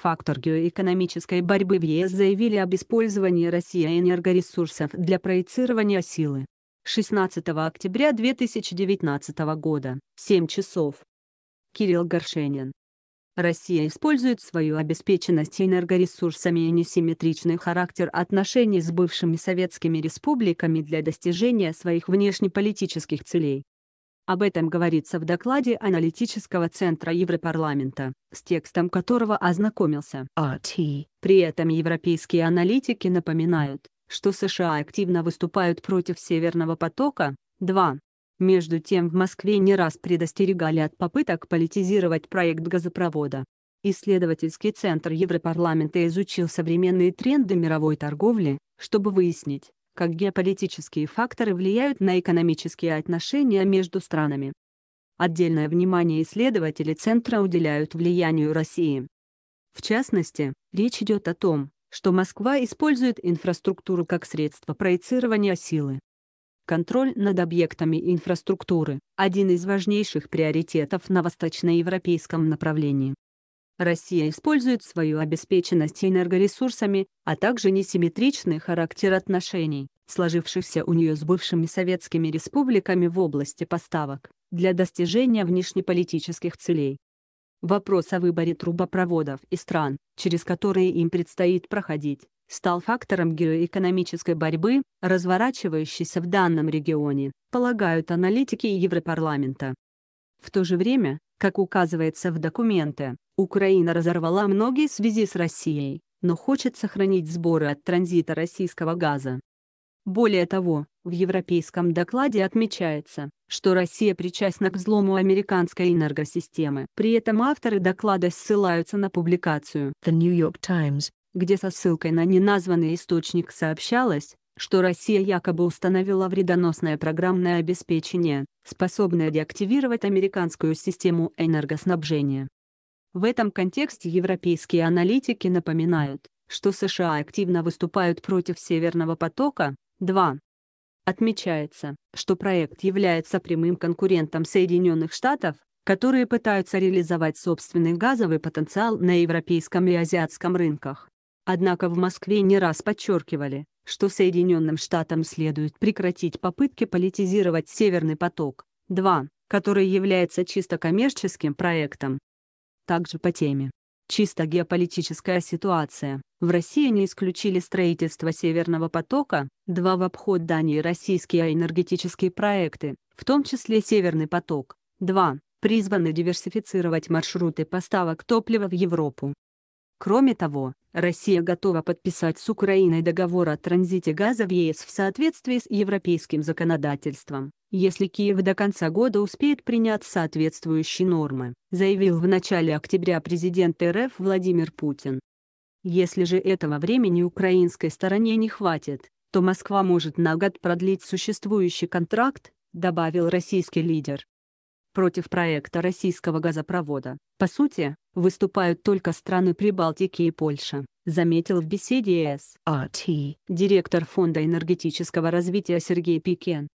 фактор геоэкономической борьбы в ЕС заявили об использовании России энергоресурсов для проецирования силы. 16 октября 2019 года, 7 часов. Кирилл Горшенин. Россия использует свою обеспеченность энергоресурсами и несимметричный характер отношений с бывшими советскими республиками для достижения своих внешнеполитических целей. Об этом говорится в докладе аналитического центра Европарламента, с текстом которого ознакомился АТ. При этом европейские аналитики напоминают, что США активно выступают против Северного потока. 2. Между тем в Москве не раз предостерегали от попыток политизировать проект газопровода. Исследовательский центр Европарламента изучил современные тренды мировой торговли, чтобы выяснить, как геополитические факторы влияют на экономические отношения между странами. Отдельное внимание исследователи Центра уделяют влиянию России. В частности, речь идет о том, что Москва использует инфраструктуру как средство проецирования силы. Контроль над объектами инфраструктуры – один из важнейших приоритетов на восточноевропейском направлении. Россия использует свою обеспеченность энергоресурсами, а также несимметричный характер отношений, сложившихся у нее с бывшими советскими республиками в области поставок, для достижения внешнеполитических целей. Вопрос о выборе трубопроводов и стран, через которые им предстоит проходить, стал фактором геоэкономической борьбы, разворачивающейся в данном регионе, полагают аналитики Европарламента. В то же время, как указывается в документе, Украина разорвала многие связи с Россией, но хочет сохранить сборы от транзита российского газа. Более того, в европейском докладе отмечается, что Россия причастна к взлому американской энергосистемы. При этом авторы доклада ссылаются на публикацию The New York Times, где со ссылкой на неназванный источник сообщалось, что Россия якобы установила вредоносное программное обеспечение, способное деактивировать американскую систему энергоснабжения. В этом контексте европейские аналитики напоминают, что США активно выступают против Северного потока 2. Отмечается, что проект является прямым конкурентом Соединенных Штатов, которые пытаются реализовать собственный газовый потенциал на европейском и азиатском рынках. Однако в Москве не раз подчеркивали, что Соединенным Штатам следует прекратить попытки политизировать «Северный поток» 2, который является чисто коммерческим проектом. Также по теме. Чисто геополитическая ситуация. В России не исключили строительство «Северного потока», 2 в обход Дании российские энергетические проекты, в том числе «Северный поток», 2, призваны диверсифицировать маршруты поставок топлива в Европу. Кроме того, Россия готова подписать с Украиной договор о транзите газа в ЕС в соответствии с европейским законодательством, если Киев до конца года успеет принять соответствующие нормы, заявил в начале октября президент РФ Владимир Путин. Если же этого времени украинской стороне не хватит, то Москва может на год продлить существующий контракт, добавил российский лидер против проекта российского газопровода. По сути, выступают только страны Прибалтики и Польша, заметил в беседе с САТ директор Фонда энергетического развития Сергей Пикен.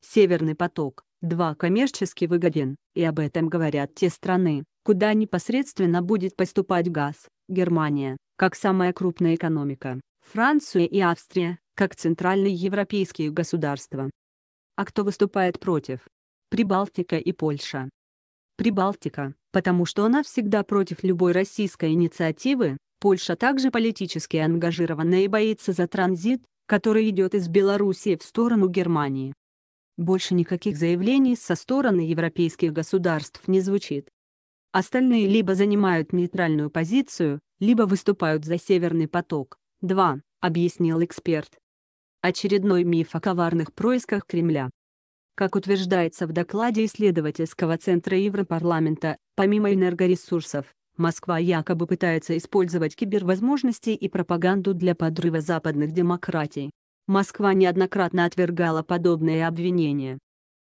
Северный поток два коммерчески выгоден, и об этом говорят те страны, куда непосредственно будет поступать газ, Германия, как самая крупная экономика, Франция и Австрия, как центральные европейские государства. А кто выступает против? Прибалтика и Польша. Прибалтика, потому что она всегда против любой российской инициативы, Польша также политически ангажирована и боится за транзит, который идет из Белоруссии в сторону Германии. Больше никаких заявлений со стороны европейских государств не звучит. Остальные либо занимают нейтральную позицию, либо выступают за Северный поток. 2. Объяснил эксперт. Очередной миф о коварных происках Кремля. Как утверждается в докладе исследовательского центра Европарламента, помимо энергоресурсов, Москва якобы пытается использовать кибервозможности и пропаганду для подрыва западных демократий. Москва неоднократно отвергала подобные обвинения.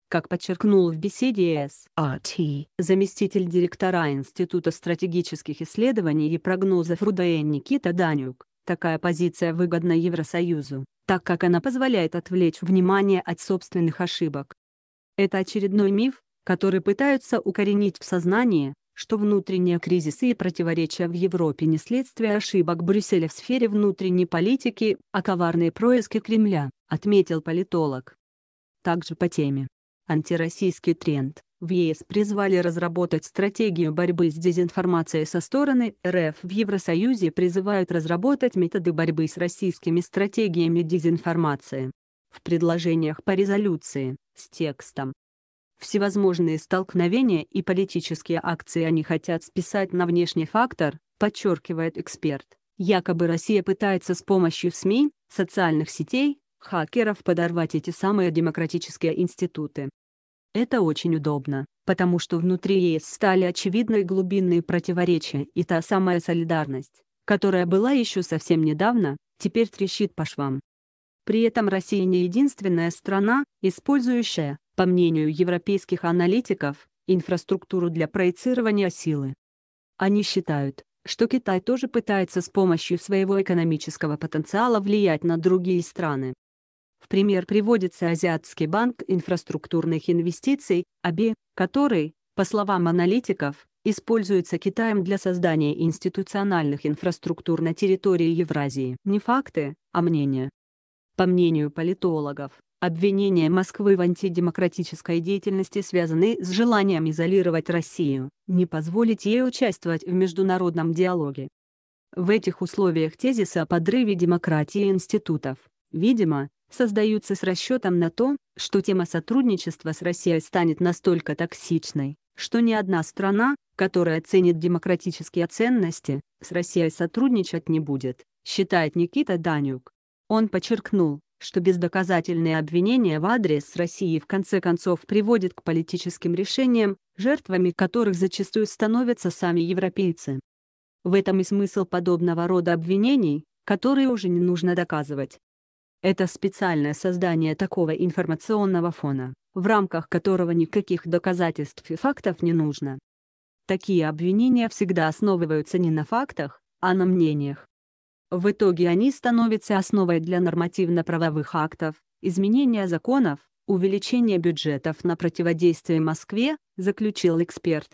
Как подчеркнул в беседе с RT а заместитель директора Института стратегических исследований и прогнозов РУДН Никита Данюк, Такая позиция выгодна Евросоюзу, так как она позволяет отвлечь внимание от собственных ошибок. Это очередной миф, который пытаются укоренить в сознании, что внутренние кризисы и противоречия в Европе не следствие ошибок Брюсселя в сфере внутренней политики, а коварные происки Кремля, отметил политолог. Также по теме. Антироссийский тренд в ЕС призвали разработать стратегию борьбы с дезинформацией со стороны РФ. В Евросоюзе призывают разработать методы борьбы с российскими стратегиями дезинформации. В предложениях по резолюции, с текстом. Всевозможные столкновения и политические акции они хотят списать на внешний фактор, подчеркивает эксперт. Якобы Россия пытается с помощью СМИ, социальных сетей, хакеров подорвать эти самые демократические институты. Это очень удобно, потому что внутри ЕС стали очевидны глубинные противоречия и та самая солидарность, которая была еще совсем недавно, теперь трещит по швам. При этом Россия не единственная страна, использующая, по мнению европейских аналитиков, инфраструктуру для проецирования силы. Они считают, что Китай тоже пытается с помощью своего экономического потенциала влиять на другие страны. В пример приводится Азиатский банк инфраструктурных инвестиций, АБИ, который, по словам аналитиков, используется Китаем для создания институциональных инфраструктур на территории Евразии. Не факты, а мнения. По мнению политологов, обвинения Москвы в антидемократической деятельности связаны с желанием изолировать Россию, не позволить ей участвовать в международном диалоге. В этих условиях тезис о подрыве демократии и институтов, видимо, создаются с расчетом на то, что тема сотрудничества с Россией станет настолько токсичной, что ни одна страна, которая ценит демократические ценности, с Россией сотрудничать не будет, считает Никита Данюк. Он подчеркнул, что бездоказательные обвинения в адрес России в конце концов приводят к политическим решениям, жертвами которых зачастую становятся сами европейцы. В этом и смысл подобного рода обвинений, которые уже не нужно доказывать. Это специальное создание такого информационного фона, в рамках которого никаких доказательств и фактов не нужно. Такие обвинения всегда основываются не на фактах, а на мнениях. В итоге они становятся основой для нормативно-правовых актов, изменения законов, увеличения бюджетов на противодействие Москве, заключил эксперт.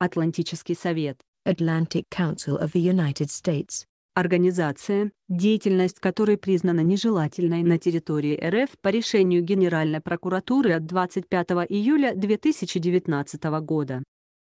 Атлантический совет Atlantic Council of the United States Организация, деятельность которой признана нежелательной на территории РФ по решению Генеральной прокуратуры от 25 июля 2019 года.